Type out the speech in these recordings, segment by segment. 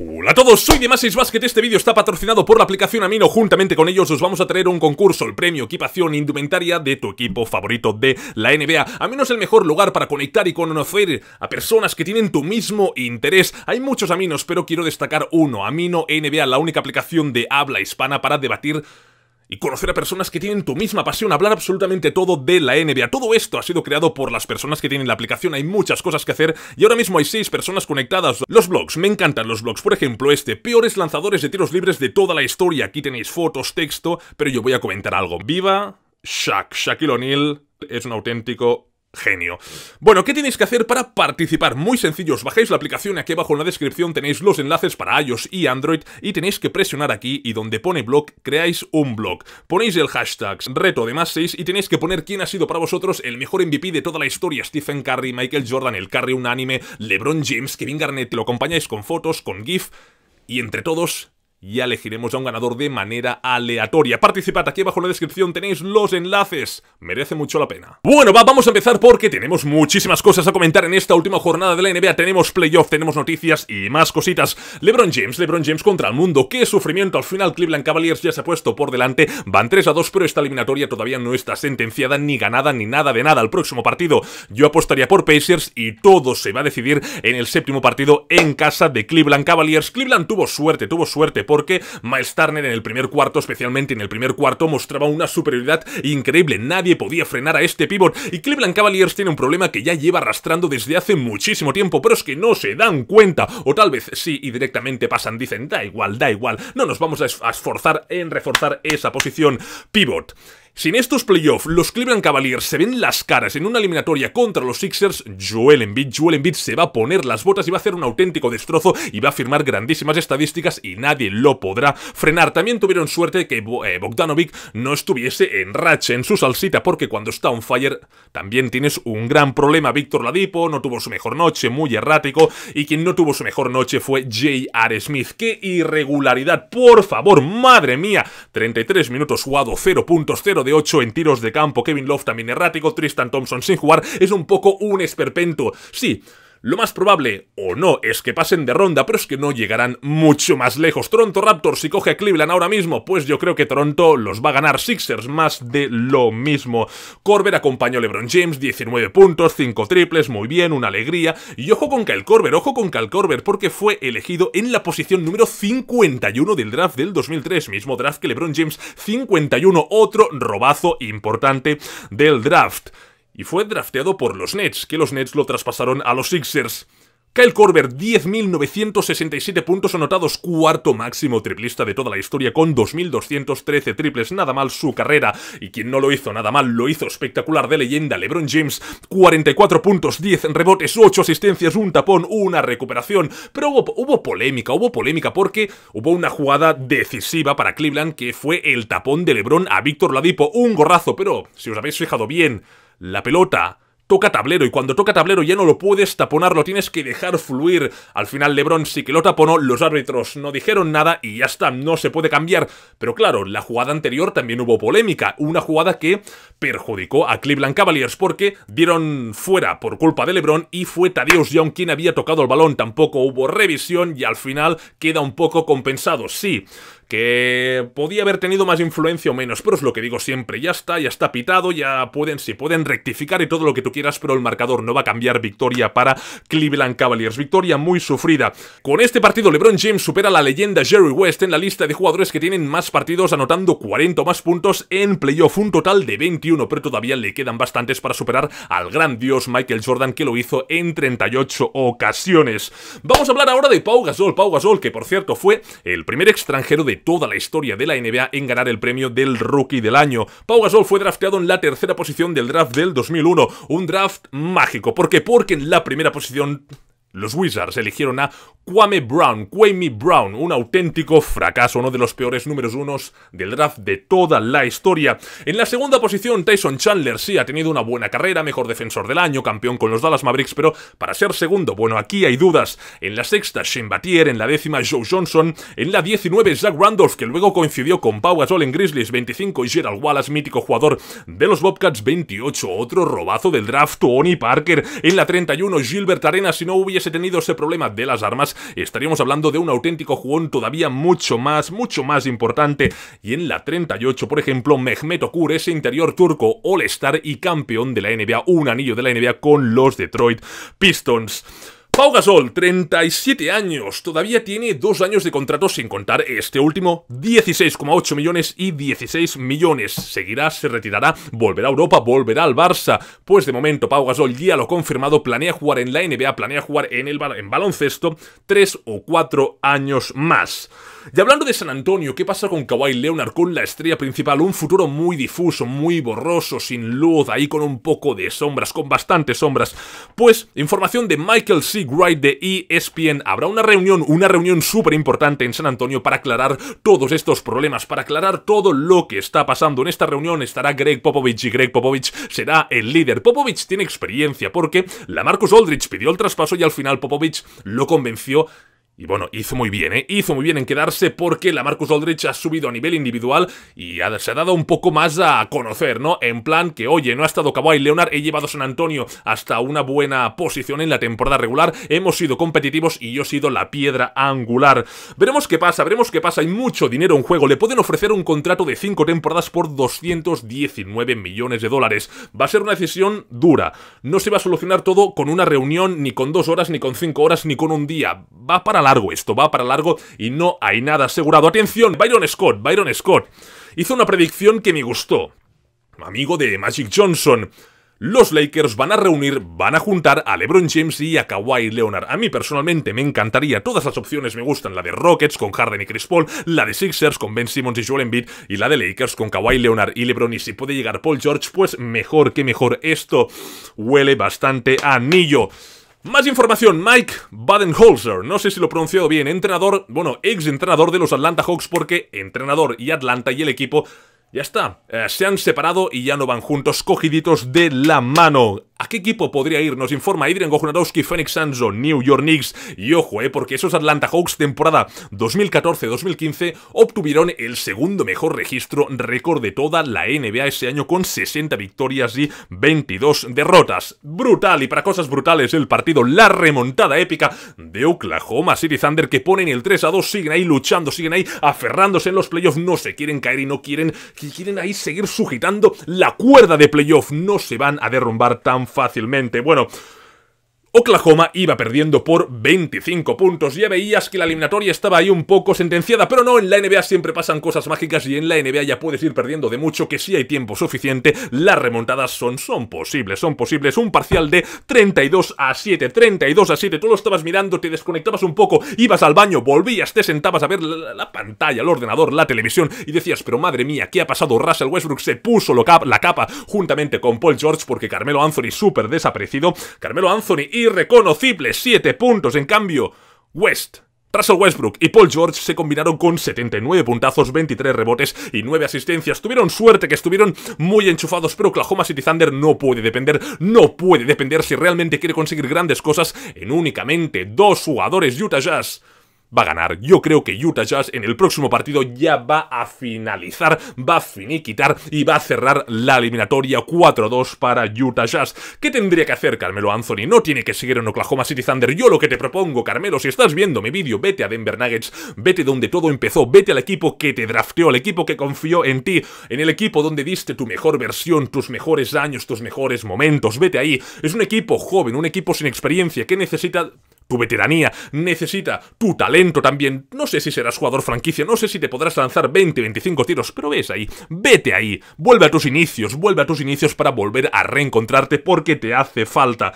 Hola a todos, soy Demasis Basket, este vídeo está patrocinado por la aplicación Amino, juntamente con ellos os vamos a traer un concurso, el premio equipación indumentaria de tu equipo favorito de la NBA. Amino es el mejor lugar para conectar y conocer a personas que tienen tu mismo interés. Hay muchos Aminos, pero quiero destacar uno, Amino NBA, la única aplicación de habla hispana para debatir y conocer a personas que tienen tu misma pasión, hablar absolutamente todo de la NBA. Todo esto ha sido creado por las personas que tienen la aplicación, hay muchas cosas que hacer y ahora mismo hay seis personas conectadas. Los blogs, me encantan los blogs, por ejemplo este, peores lanzadores de tiros libres de toda la historia, aquí tenéis fotos, texto, pero yo voy a comentar algo. Viva Shaq, Shaquille O'Neal es un auténtico genio. Bueno, ¿qué tenéis que hacer para participar? Muy sencillo, os bajáis la aplicación, aquí abajo en la descripción tenéis los enlaces para iOS y Android y tenéis que presionar aquí y donde pone blog, creáis un blog. Ponéis el hashtag reto de más 6 y tenéis que poner quién ha sido para vosotros el mejor MVP de toda la historia, Stephen Curry, Michael Jordan, el Curry unánime, LeBron James, Kevin Garnett, lo acompañáis con fotos, con GIF y entre todos y elegiremos a un ganador de manera aleatoria. Participad, aquí abajo en la descripción tenéis los enlaces, merece mucho la pena. Bueno, vamos a empezar porque tenemos muchísimas cosas a comentar en esta última jornada de la NBA, tenemos playoff, tenemos noticias y más cositas. LeBron James, LeBron James contra el mundo, qué sufrimiento, al final Cleveland Cavaliers ya se ha puesto por delante, van 3 a 2, pero esta eliminatoria todavía no está sentenciada ni ganada ni nada de nada. Al próximo partido yo apostaría por Pacers y todo se va a decidir en el séptimo partido en casa de Cleveland Cavaliers. Cleveland tuvo suerte, tuvo suerte porque Miles Turner en el primer cuarto, especialmente en el primer cuarto, mostraba una superioridad increíble. Nadie podía frenar a este pivot y Cleveland Cavaliers tiene un problema que ya lleva arrastrando desde hace muchísimo tiempo, pero es que no se dan cuenta, o tal vez sí y directamente pasan, dicen, da igual, da igual, no nos vamos a esforzar en reforzar esa posición pivot. Si en estos playoffs los Cleveland Cavaliers se ven las caras en una eliminatoria contra los Sixers, Joel Embiid, Joel Embiid se va a poner las botas y va a hacer un auténtico destrozo y va a firmar grandísimas estadísticas y nadie lo podrá frenar. También tuvieron suerte que eh, Bogdanovic no estuviese en racha en su salsita porque cuando está on fire también tienes un gran problema. Víctor Ladipo no tuvo su mejor noche, muy errático y quien no tuvo su mejor noche fue J.R. Smith. ¡Qué irregularidad! Por favor, madre mía, 33 minutos jugado, 0.0 de 8 en tiros de campo, Kevin Love también errático, Tristan Thompson sin jugar, es un poco un esperpento. Sí, lo más probable, o no, es que pasen de ronda, pero es que no llegarán mucho más lejos. Toronto Raptors, si coge a Cleveland ahora mismo, pues yo creo que Toronto los va a ganar. Sixers, más de lo mismo. Corber acompañó a LeBron James, 19 puntos, 5 triples, muy bien, una alegría. Y ojo con Kyle Corber, ojo con cal Corber, porque fue elegido en la posición número 51 del draft del 2003, mismo draft que LeBron James, 51, otro robazo importante del draft y fue drafteado por los Nets, que los Nets lo traspasaron a los Sixers. Kyle Corber, 10.967 puntos anotados, cuarto máximo triplista de toda la historia con 2.213 triples, nada mal su carrera. Y quien no lo hizo nada mal, lo hizo espectacular de leyenda, LeBron James, 44 puntos, 10 rebotes, 8 asistencias, un tapón, una recuperación. Pero hubo, hubo polémica, hubo polémica porque hubo una jugada decisiva para Cleveland que fue el tapón de LeBron a Víctor Ladipo, un gorrazo, pero si os habéis fijado bien, la pelota toca tablero y cuando toca tablero ya no lo puedes taponar, lo tienes que dejar fluir. Al final LeBron sí que lo taponó, los árbitros no dijeron nada y ya está, no se puede cambiar. Pero claro, la jugada anterior también hubo polémica, una jugada que perjudicó a Cleveland Cavaliers porque dieron fuera por culpa de LeBron y fue Tadeusz Young quien había tocado el balón, tampoco hubo revisión y al final queda un poco compensado. Sí, que podía haber tenido más influencia o menos, pero es lo que digo siempre, ya está, ya está pitado, ya pueden, se pueden rectificar y todo lo que tú quieras, pero el marcador no va a cambiar victoria para Cleveland Cavaliers, victoria muy sufrida. Con este partido LeBron James supera la leyenda Jerry West en la lista de jugadores que tienen más partidos anotando 40 o más puntos en playoff, un total de 21, pero todavía le quedan bastantes para superar al gran dios Michael Jordan que lo hizo en 38 ocasiones. Vamos a hablar ahora de Pau Gasol, Pau Gasol que por cierto fue el primer extranjero de toda la historia de la NBA en ganar el premio del Rookie del Año. Pau Gasol fue drafteado en la tercera posición del draft del 2001, un draft mágico. ¿Por qué? Porque en la primera posición los Wizards eligieron a Kwame Brown, Kwame Brown, un auténtico fracaso, uno de los peores números unos del draft de toda la historia. En la segunda posición, Tyson Chandler sí ha tenido una buena carrera, mejor defensor del año, campeón con los Dallas Mavericks, pero para ser segundo, bueno, aquí hay dudas. En la sexta, Shane Battier, en la décima, Joe Johnson, en la 19, Zach Randolph, que luego coincidió con Pau Gasol en Grizzlies, 25, y Gerald Wallace, mítico jugador de los Bobcats, 28, otro robazo del draft, Tony Parker, en la 31, Gilbert Arenas, si no hubiese He tenido ese problema de las armas, estaríamos hablando de un auténtico jugón todavía mucho más, mucho más importante. Y en la 38, por ejemplo, Mehmet Okur, ese interior turco All-Star y campeón de la NBA, un anillo de la NBA con los Detroit Pistons. Pau Gasol, 37 años, todavía tiene dos años de contrato sin contar este último, 16,8 millones y 16 millones. Seguirá, se retirará, volverá a Europa, volverá al Barça. Pues de momento Pau Gasol ya lo ha confirmado, planea jugar en la NBA, planea jugar en el en baloncesto 3 o 4 años más. Y hablando de San Antonio, ¿qué pasa con Kawhi Leonard, con la estrella principal? Un futuro muy difuso, muy borroso, sin luz, ahí con un poco de sombras, con bastantes sombras. Pues, información de Michael C. Wright de ESPN. Habrá una reunión, una reunión súper importante en San Antonio para aclarar todos estos problemas, para aclarar todo lo que está pasando. En esta reunión estará Greg Popovich y Greg Popovich será el líder. Popovich tiene experiencia porque la Marcus Aldrich pidió el traspaso y al final Popovich lo convenció y bueno, hizo muy bien, ¿eh? Hizo muy bien en quedarse porque la Marcus Aldrich ha subido a nivel individual y se ha dado un poco más a conocer, ¿no? En plan que, oye, no ha estado Kawhi Leonard, he llevado a San Antonio hasta una buena posición en la temporada regular, hemos sido competitivos y yo he sido la piedra angular. Veremos qué pasa, veremos qué pasa, hay mucho dinero en juego, le pueden ofrecer un contrato de 5 temporadas por 219 millones de dólares. Va a ser una decisión dura, no se va a solucionar todo con una reunión, ni con dos horas, ni con cinco horas, ni con un día. Va para largo esto, va para largo y no hay nada asegurado. Atención, Byron Scott, Byron Scott hizo una predicción que me gustó. Amigo de Magic Johnson. Los Lakers van a reunir, van a juntar a LeBron James y a Kawhi Leonard. A mí personalmente me encantaría, todas las opciones me gustan, la de Rockets con Harden y Chris Paul, la de Sixers con Ben Simmons y Joel Embiid y la de Lakers con Kawhi Leonard y LeBron y si puede llegar Paul George, pues mejor que mejor. Esto huele bastante a anillo. Más información, Mike Badenholzer, no sé si lo pronunció pronunciado bien, entrenador, bueno, ex entrenador de los Atlanta Hawks porque entrenador y Atlanta y el equipo ya está, eh, se han separado y ya no van juntos cogiditos de la mano. ¿A qué equipo podría ir? Nos informa Adrian Gojunarowski, Phoenix Sanzo, New York Knicks. Y ojo, eh, porque esos Atlanta Hawks temporada 2014-2015 obtuvieron el segundo mejor registro récord de toda la NBA ese año con 60 victorias y 22 derrotas. Brutal y para cosas brutales el partido, la remontada épica de Oklahoma City Thunder que ponen el 3 a 2, siguen ahí luchando, siguen ahí aferrándose en los playoffs, no se quieren caer y no quieren, quieren ahí seguir sujetando la cuerda de playoffs no se van a derrumbar tan fácilmente. Bueno, Oklahoma iba perdiendo por 25 puntos. Ya veías que la eliminatoria estaba ahí un poco sentenciada, pero no, en la NBA siempre pasan cosas mágicas y en la NBA ya puedes ir perdiendo de mucho, que si hay tiempo suficiente, las remontadas son, son posibles, son posibles. Un parcial de 32 a 7, 32 a 7, tú lo estabas mirando, te desconectabas un poco, ibas al baño, volvías, te sentabas a ver la, pantalla, el ordenador, la televisión y decías, pero madre mía, ¿qué ha pasado? Russell Westbrook se puso la capa juntamente con Paul George porque Carmelo Anthony súper desaparecido. Carmelo Anthony y irreconocibles 7 puntos. En cambio, West, Russell Westbrook y Paul George se combinaron con 79 puntazos, 23 rebotes y 9 asistencias. Tuvieron suerte que estuvieron muy enchufados, pero Oklahoma City Thunder no puede depender, no puede depender si realmente quiere conseguir grandes cosas en únicamente dos jugadores Utah Jazz va a ganar. Yo creo que Utah Jazz en el próximo partido ya va a finalizar, va a finiquitar y va a cerrar la eliminatoria 4-2 para Utah Jazz. ¿Qué tendría que hacer Carmelo Anthony? No tiene que seguir en Oklahoma City Thunder. Yo lo que te propongo, Carmelo, si estás viendo mi vídeo, vete a Denver Nuggets, vete donde todo empezó, vete al equipo que te drafteó, al equipo que confió en ti, en el equipo donde diste tu mejor versión, tus mejores años, tus mejores momentos, vete ahí. Es un equipo joven, un equipo sin experiencia que necesita tu veteranía, necesita tu talento también. No sé si serás jugador franquicia, no sé si te podrás lanzar 20, 25 tiros, pero ves ahí, vete ahí, vuelve a tus inicios, vuelve a tus inicios para volver a reencontrarte porque te hace falta.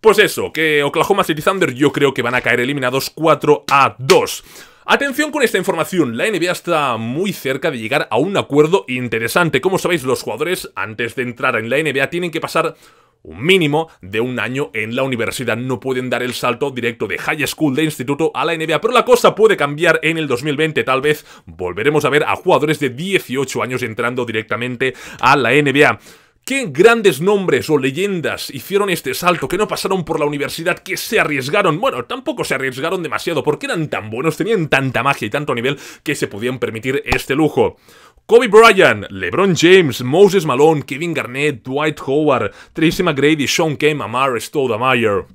Pues eso, que Oklahoma City Thunder yo creo que van a caer eliminados 4 a 2. Atención con esta información, la NBA está muy cerca de llegar a un acuerdo interesante. Como sabéis, los jugadores antes de entrar en la NBA tienen que pasar un mínimo de un año en la universidad. No pueden dar el salto directo de high school, de instituto a la NBA. Pero la cosa puede cambiar en el 2020. Tal vez volveremos a ver a jugadores de 18 años entrando directamente a la NBA. ¿Qué grandes nombres o leyendas hicieron este salto? Que no pasaron por la universidad, que se arriesgaron. Bueno, tampoco se arriesgaron demasiado porque eran tan buenos, tenían tanta magia y tanto nivel que se podían permitir este lujo. Kobe Bryant, LeBron James, Moses Malone, Kevin Garnett, Dwight Howard, Tracy McGrady, Sean Kemp, Amar Stoudemire.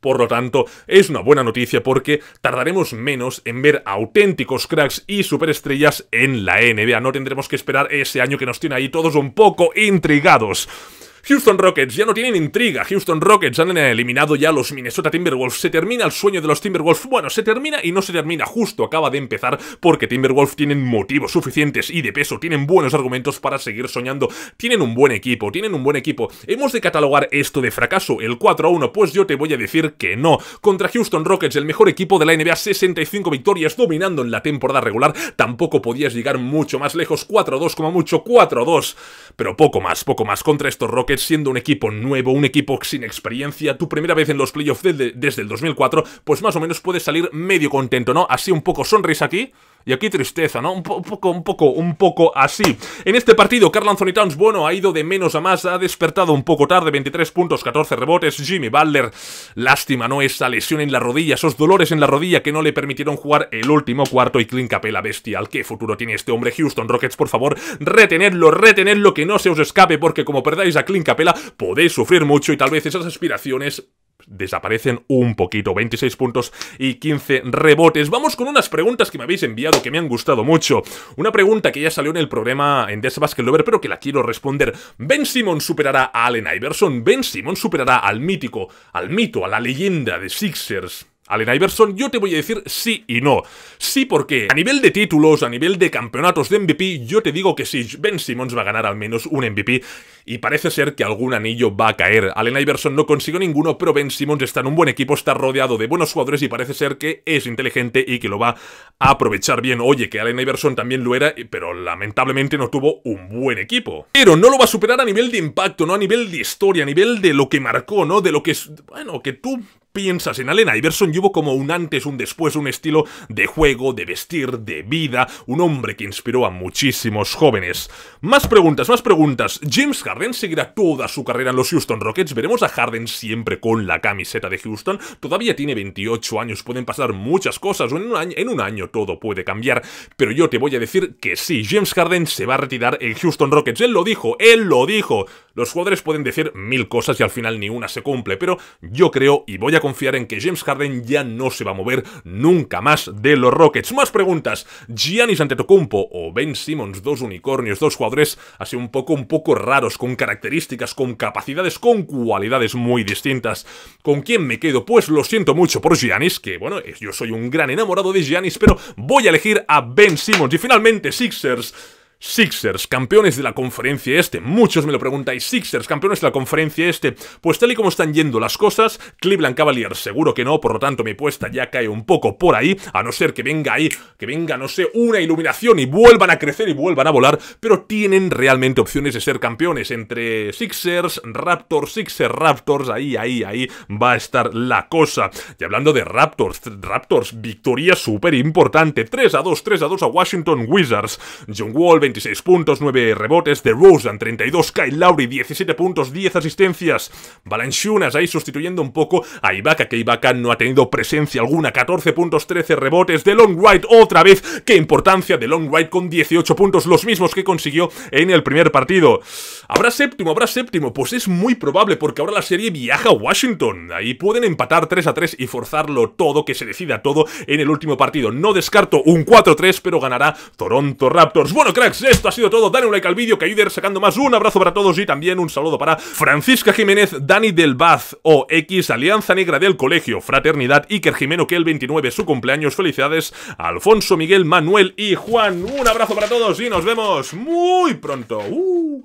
Por lo tanto, es una buena noticia porque tardaremos menos en ver auténticos cracks y superestrellas en la NBA. No tendremos que esperar ese año que nos tiene ahí todos un poco intrigados. Houston Rockets ya no tienen intriga. Houston Rockets han eliminado ya a los Minnesota Timberwolves. Se termina el sueño de los Timberwolves. Bueno, se termina y no se termina. Justo acaba de empezar porque Timberwolves tienen motivos suficientes y de peso. Tienen buenos argumentos para seguir soñando. Tienen un buen equipo, tienen un buen equipo. ¿Hemos de catalogar esto de fracaso, el 4 a 1? Pues yo te voy a decir que no. Contra Houston Rockets, el mejor equipo de la NBA, 65 victorias, dominando en la temporada regular. Tampoco podías llegar mucho más lejos. 4 2 como mucho, 4 2. Pero poco más, poco más. Contra estos Rockets siendo un equipo nuevo, un equipo sin experiencia, tu primera vez en los playoffs desde el 2004, pues más o menos puedes salir medio contento, ¿no? Así un poco sonrisa aquí. Y aquí tristeza, ¿no? Un, poco, un poco, un poco así. En este partido, Carl Anthony Towns, bueno, ha ido de menos a más, ha despertado un poco tarde, 23 puntos, 14 rebotes. Jimmy Butler, lástima, ¿no? Esa lesión en la rodilla, esos dolores en la rodilla que no le permitieron jugar el último cuarto y Clint Capela, bestial. ¿Qué futuro tiene este hombre? Houston Rockets, por favor, retenedlo, retenedlo, que no se os escape, porque como perdáis a Clint Capela, podéis sufrir mucho y tal vez esas aspiraciones desaparecen un poquito. 26 puntos y 15 rebotes. Vamos con unas preguntas que me habéis enviado que me han gustado mucho. Una pregunta que ya salió en el programa en Death Basket Lover, pero que la quiero responder. ¿Ben Simmons superará a Allen Iverson? ¿Ben Simmons superará al mítico, al mito, a la leyenda de Sixers? Allen Iverson, yo te voy a decir sí y no. Sí porque a nivel de títulos, a nivel de campeonatos de MVP, yo te digo que sí, Ben Simmons va a ganar al menos un MVP y parece ser que algún anillo va a caer. Allen Iverson no consiguió ninguno, pero Ben Simmons está en un buen equipo, está rodeado de buenos jugadores y parece ser que es inteligente y que lo va a aprovechar bien. Oye, que Allen Iverson también lo era, pero lamentablemente no tuvo un buen equipo. Pero no lo va a superar a nivel de impacto, no a nivel de historia, a nivel de lo que marcó, ¿no? De lo que es, bueno, que tú piensas en Allen Iverson y hubo como un antes, un después, un estilo de juego, de vestir, de vida, un hombre que inspiró a muchísimos jóvenes. Más preguntas, más preguntas. James Harden Harden seguirá toda su carrera en los Houston Rockets, veremos a Harden siempre con la camiseta de Houston, todavía tiene 28 años, pueden pasar muchas cosas, en un año, en un año todo puede cambiar, pero yo te voy a decir que sí, James Harden se va a retirar en Houston Rockets, él lo dijo, él lo dijo. Los jugadores pueden decir mil cosas y al final ni una se cumple, pero yo creo y voy a confiar en que James Harden ya no se va a mover nunca más de los Rockets. Más preguntas. Giannis Antetokounmpo o Ben Simmons, dos unicornios, dos jugadores así un poco, un poco raros, con características, con capacidades, con cualidades muy distintas. ¿Con quién me quedo? Pues lo siento mucho por Giannis, que bueno, eh, yo soy un gran enamorado de Giannis, pero voy a elegir a Ben Simmons. Y finalmente, Sixers. Sixers, campeones de la conferencia este. Muchos me lo preguntáis, Sixers, campeones de la conferencia este. Pues tal y como están yendo las cosas, Cleveland Cavaliers seguro que no, por lo tanto mi puesta ya cae un poco por ahí, a no ser que venga ahí, que venga, no sé, una iluminación y vuelvan a crecer y vuelvan a volar, pero tienen realmente opciones de ser campeones entre Sixers, Raptors, Sixers, Raptors, ahí, ahí, ahí va a estar la cosa. Y hablando de Raptors, Raptors, victoria súper importante, 3 a 2, 3 a 2 a Washington Wizards, John Wall, 26 puntos, 9 rebotes, de Rosen 32, Kyle Lowry 17 puntos, 10 asistencias, Balanchunas ahí sustituyendo un poco a Ibaka, que Ibaka no ha tenido presencia alguna, 14 puntos, 13 rebotes, de Long White otra vez, qué importancia de Long White con 18 puntos, los mismos que consiguió en el primer partido. ¿Habrá séptimo? ¿Habrá séptimo? Pues es muy probable porque ahora la serie viaja a Washington, ahí pueden empatar 3 a 3 y forzarlo todo, que se decida todo en el último partido. No descarto un 4-3, pero ganará Toronto Raptors. Bueno, cracks, pues esto ha sido todo. Dale un like al vídeo, que Kaider sacando más. Un abrazo para todos y también un saludo para Francisca Jiménez, Dani del Baz, X, Alianza Negra del Colegio, Fraternidad, Iker Jimeno, que el 29 su cumpleaños. Felicidades, Alfonso, Miguel, Manuel y Juan. Un abrazo para todos y nos vemos muy pronto. Uh.